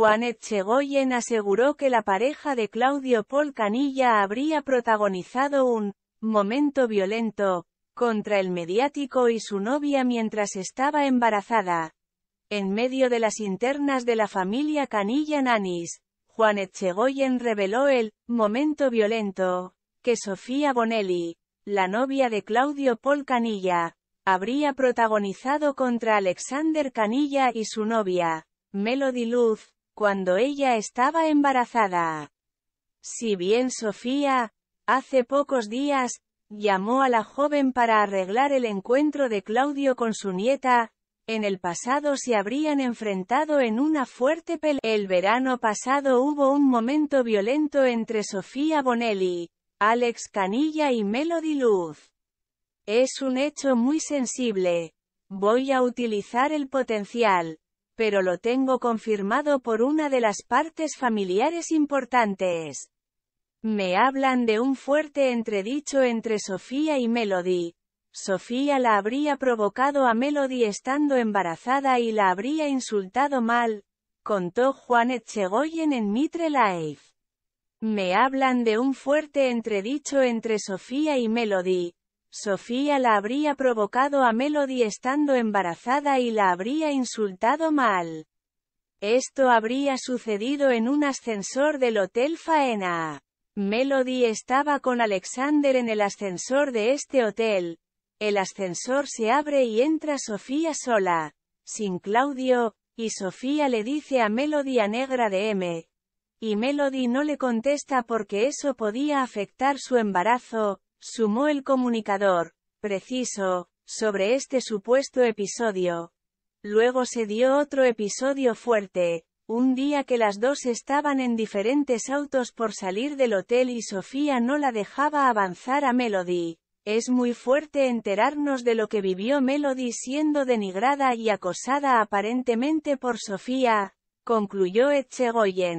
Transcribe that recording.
Juan Etchegoyen aseguró que la pareja de Claudio Paul Canilla habría protagonizado un momento violento contra el mediático y su novia mientras estaba embarazada. En medio de las internas de la familia Canilla Nanis, Juan Etchegoyen reveló el momento violento que Sofía Bonelli, la novia de Claudio Paul Canilla, habría protagonizado contra Alexander Canilla y su novia, Melody Luz, cuando ella estaba embarazada. Si bien Sofía, hace pocos días, llamó a la joven para arreglar el encuentro de Claudio con su nieta, en el pasado se habrían enfrentado en una fuerte pelea. El verano pasado hubo un momento violento entre Sofía Bonelli, Alex Canilla y Melody Luz. Es un hecho muy sensible. Voy a utilizar el potencial, pero lo tengo confirmado por una de las partes familiares importantes. Me hablan de un fuerte entredicho entre Sofía y Melody. Sofía la habría provocado a Melody estando embarazada y la habría insultado mal, contó Juan Etchegoyen en Mitre Life. Me hablan de un fuerte entredicho entre Sofía y Melody. Sofía la habría provocado a Melody estando embarazada y la habría insultado mal. Esto habría sucedido en un ascensor del Hotel Faena. Melody estaba con Alexander en el ascensor de este hotel. El ascensor se abre y entra Sofía sola, sin Claudio, y Sofía le dice a Melody a negra de M. Y Melody no le contesta porque eso podía afectar su embarazo, Sumó el comunicador, preciso, sobre este supuesto episodio. Luego se dio otro episodio fuerte, un día que las dos estaban en diferentes autos por salir del hotel y Sofía no la dejaba avanzar a Melody. Es muy fuerte enterarnos de lo que vivió Melody siendo denigrada y acosada aparentemente por Sofía, concluyó Echegoyen.